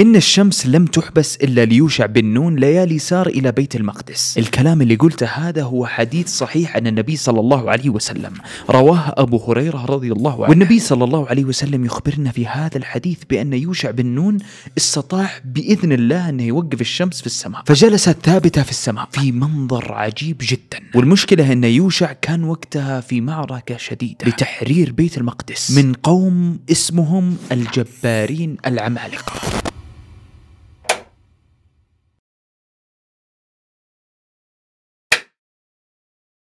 إن الشمس لم تحبس إلا ليوشع بن نون ليالي سار إلى بيت المقدس الكلام اللي قلته هذا هو حديث صحيح عن النبي صلى الله عليه وسلم رواه أبو هريرة رضي الله عنه والنبي صلى الله عليه وسلم يخبرنا في هذا الحديث بأن يوشع بن نون استطاع بإذن الله أنه يوقف الشمس في السماء فجلست ثابتة في السماء في منظر عجيب جدا والمشكلة أن يوشع كان وقتها في معركة شديدة لتحرير بيت المقدس من قوم اسمهم الجبارين العمالقة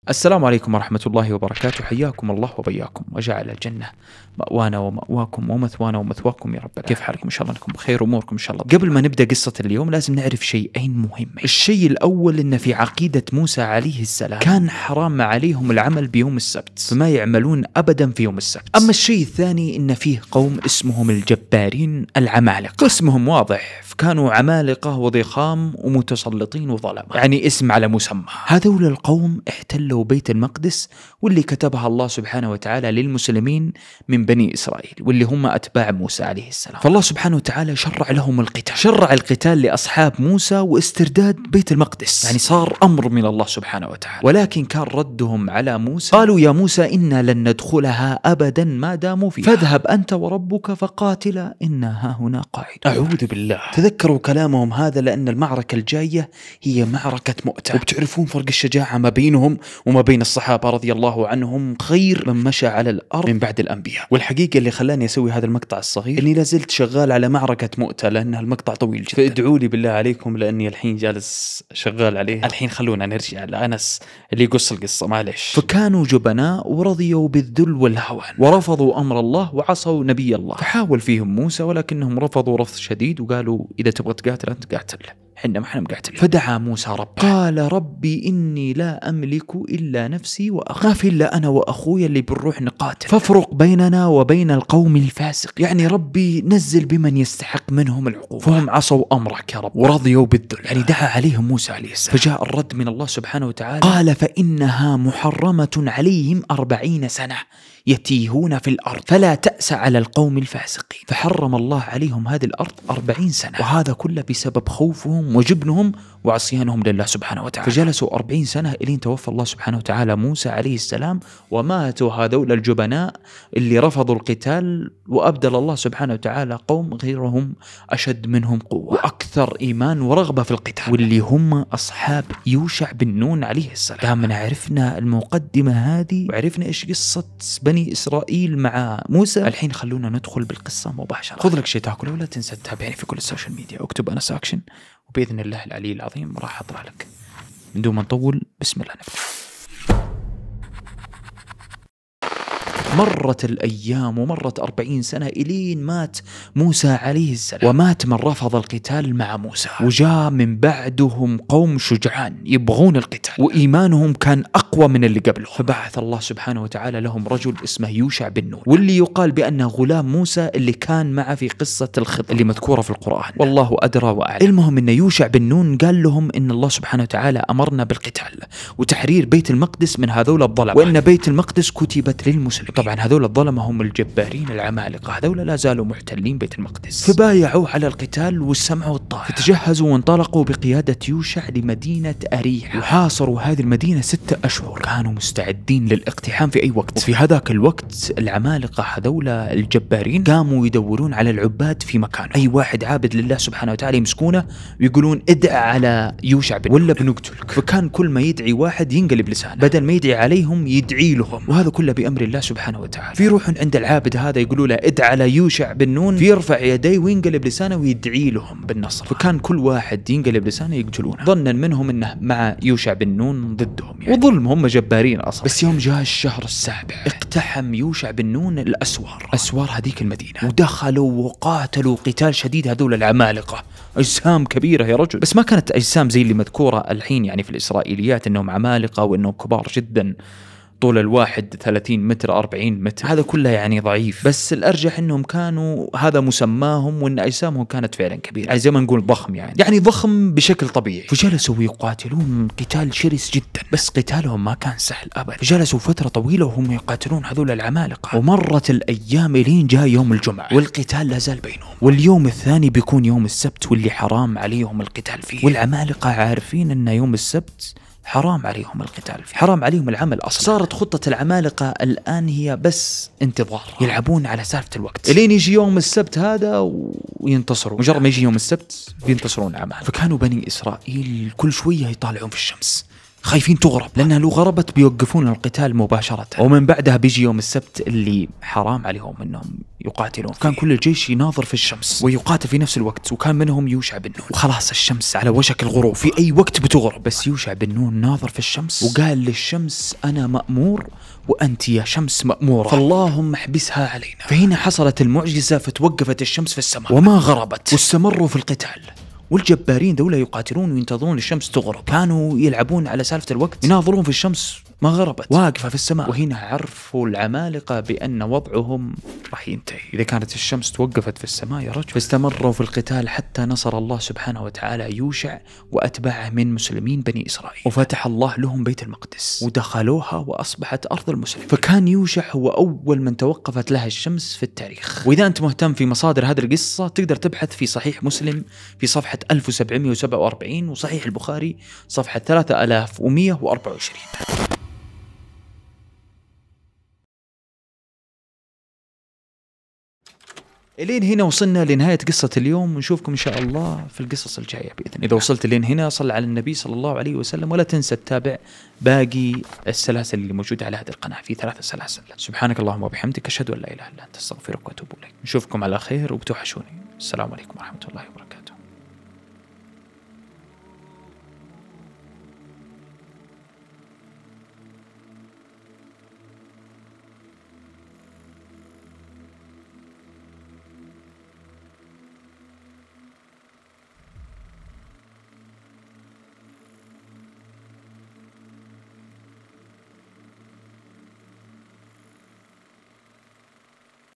السلام عليكم ورحمة الله وبركاته حياكم الله وبياكم وجعل الجنة مأوانا ومأواكم ومثوانا ومثواكم يا رب كيف حالكم إن شاء الله أنكم بخير أموركم إن شاء الله قبل ما نبدأ قصة اليوم لازم نعرف شيئين مهمين الشيء الأول أن في عقيدة موسى عليه السلام كان حرام عليهم العمل بيوم السبت فما يعملون أبدا في يوم السبت أما الشيء الثاني أن فيه قوم اسمهم الجبارين العمالقة اسمهم واضح فكانوا عمالقة وضخام ومتسلطين وظلمة يعني اسم على مسمى هذول القوم احتلوا أهله بيت المقدس واللي كتبها الله سبحانه وتعالى للمسلمين من بني إسرائيل واللي هم أتباع موسى عليه السلام فالله سبحانه وتعالى شرع لهم القتال شرع القتال لأصحاب موسى واسترداد بيت المقدس يعني صار أمر من الله سبحانه وتعالى ولكن كان ردهم على موسى قالوا يا موسى إنا لن ندخلها أبدا ما داموا فيها فاذهب أنت وربك فقاتلا إنا ها هنا قاعد أعوذ بالله تذكروا كلامهم هذا لأن المعركة الجاية هي معركة مؤتة وبتعرفون فرق الشجاعة ما بينهم وما بين الصحابه رضي الله عنهم خير من مشى على الارض من بعد الانبياء والحقيقه اللي خلاني اسوي هذا المقطع الصغير اني لا زلت شغال على معركه مؤته لانها المقطع طويل جدا فادعوا لي بالله عليكم لاني الحين جالس شغال عليه الحين خلونا نرجع لانس اللي يقص القصه معلش فكانوا جبناء ورضيوا بالذل والهوان ورفضوا امر الله وعصوا نبي الله فحاول فيهم موسى ولكنهم رفضوا رفض شديد وقالوا اذا تبغى تقاتل انت قاتل حنا ما احنا مقاتلين فدعا موسى ربه قال ربي إني لا أملك إلا نفسي وأخي ما في إلا أنا وأخوي اللي بنروح نقاتل فافرق بيننا وبين القوم الفاسق يعني ربي نزل بمن يستحق منهم العقوبة فهم عصوا أمرك يا رب ورضيوا بالذل يعني دعا عليهم موسى عليه السلام فجاء الرد من الله سبحانه وتعالى قال فإنها محرمة عليهم أربعين سنة يتيهون في الأرض فلا تأس على القوم الفاسقين فحرم الله عليهم هذه الأرض أربعين سنة وهذا كله بسبب خوفهم وجبنهم وعصيانهم لله سبحانه وتعالى فجلسوا أربعين سنة إلين توفى الله سبحانه وتعالى موسى عليه السلام وماتوا هذول الجبناء اللي رفضوا القتال وأبدل الله سبحانه وتعالى قوم غيرهم أشد منهم قوة وأكثر إيمان ورغبة في القتال واللي هم أصحاب يوشع بن نون عليه السلام دامنا عرفنا المقدمة هذه وعرفنا إيش قصة بني بني اسرائيل مع موسى الحين خلونا ندخل بالقصه مباشره خذ لك شيء تاكله ولا تنسى تتابعني في كل السوشيال ميديا اكتب انا ساكشن وباذن الله العلي العظيم راح اطرح لك من دون ما نطول بسم الله نبدا مرت الأيام ومرت أربعين سنة إلين مات موسى عليه السلام ومات من رفض القتال مع موسى وجاء من بعدهم قوم شجعان يبغون القتال وإيمانهم كان أقوى من اللي قبله فبعث الله سبحانه وتعالى لهم رجل اسمه يوشع بن نون واللي يقال بأنه غلام موسى اللي كان معه في قصة الخضر اللي مذكورة في القرآن والله أدرى وأعلم المهم أن يوشع بن نون قال لهم أن الله سبحانه وتعالى أمرنا بالقتال وتحرير بيت المقدس من هذول الظلمة وأن بيت المقدس كتبت للمسلمين طبعا هذول الظلمة هم الجبارين العمالقة هذول لا زالوا محتلين بيت المقدس فبايعوا على القتال والسمع والطاعة فتجهزوا وانطلقوا بقيادة يوشع لمدينة أريحة وحاصروا هذه المدينة ستة أشهر كانوا مستعدين للاقتحام في أي وقت وفي هذاك الوقت العمالقة هذول الجبارين قاموا يدورون على العباد في مكان أي واحد عابد لله سبحانه وتعالى يمسكونه ويقولون ادع على يوشع بن ولا بنقتلك فكان كل ما يدعي واحد ينقلب لسانه بدل ما يدعي عليهم يدعي لهم وهذا كله بأمر الله سبحانه سبحانه وتعالى في روح عند العابد هذا يقولوا له ادعى ليوشع بن نون فيرفع يديه وينقلب لسانه ويدعي لهم بالنصر فكان كل واحد ينقلب لسانه يقتلونه ظنا منهم انه مع يوشع بن نون ضدهم يعني وظلم هم جبارين اصلا بس يوم جاء الشهر السابع اقتحم يوشع بن نون الاسوار اسوار هذيك المدينه ودخلوا وقاتلوا قتال شديد هذول العمالقه اجسام كبيره يا رجل بس ما كانت اجسام زي اللي مذكوره الحين يعني في الاسرائيليات انهم عمالقه وانهم كبار جدا طول الواحد 30 متر 40 متر هذا كله يعني ضعيف بس الارجح انهم كانوا هذا مسماهم وان اجسامهم كانت فعلا كبيره يعني زي ما نقول ضخم يعني يعني ضخم بشكل طبيعي فجلسوا يقاتلون قتال شرس جدا بس قتالهم ما كان سهل ابدا فجلسوا فتره طويله وهم يقاتلون هذول العمالقه ومرت الايام الين جاء يوم الجمعه والقتال لا زال بينهم واليوم الثاني بيكون يوم السبت واللي حرام عليهم القتال فيه والعمالقه عارفين ان يوم السبت حرام عليهم القتال فيه حرام عليهم العمل أصلا صارت خطة العمالقة الآن هي بس انتظار يلعبون على سالفة الوقت الين يجي يوم السبت هذا وينتصروا مجرد ما يجي يوم السبت بينتصرون العمالقة فكانوا بني إسرائيل كل شوية يطالعون في الشمس خايفين تغرب لانها لو غربت بيوقفون القتال مباشره ومن بعدها بيجي يوم السبت اللي حرام عليهم انهم يقاتلون كان كل الجيش يناظر في الشمس ويقاتل في نفس الوقت وكان منهم يوشع بن نون وخلاص الشمس على وشك الغروب في اي وقت بتغرب بس يوشع بن نون ناظر في الشمس وقال للشمس انا مامور وانت يا شمس ماموره فاللهم احبسها علينا فهنا حصلت المعجزه فتوقفت الشمس في السماء وما غربت واستمروا في القتال والجبارين ذولا يقاتلون وينتظرون الشمس تغرب كانوا يلعبون على سالفة الوقت يناظرون في الشمس ما غربت واقفة في السماء وهنا عرفوا العمالقة بأن وضعهم راح ينتهي إذا كانت الشمس توقفت في السماء يا رجل فاستمروا في القتال حتى نصر الله سبحانه وتعالى يوشع وأتباعه من مسلمين بني إسرائيل وفتح الله لهم بيت المقدس ودخلوها وأصبحت أرض المسلمين فكان يوشع هو أول من توقفت لها الشمس في التاريخ وإذا أنت مهتم في مصادر هذه القصة تقدر تبحث في صحيح مسلم في صفحة 1747 وصحيح البخاري صفحة 3124 الين هنا وصلنا لنهايه قصه اليوم ونشوفكم ان شاء الله في القصص الجايه باذن الله اذا وصلت لين هنا صل على النبي صلى الله عليه وسلم ولا تنسى تتابع باقي السلاسل اللي موجوده على هذه القناه في ثلاث سلاسل سبحانك اللهم وبحمدك اشهد ان لا اله الا انت استغفرك واتوب اليك نشوفكم على خير وبتوحشوني السلام عليكم ورحمه الله وبركاته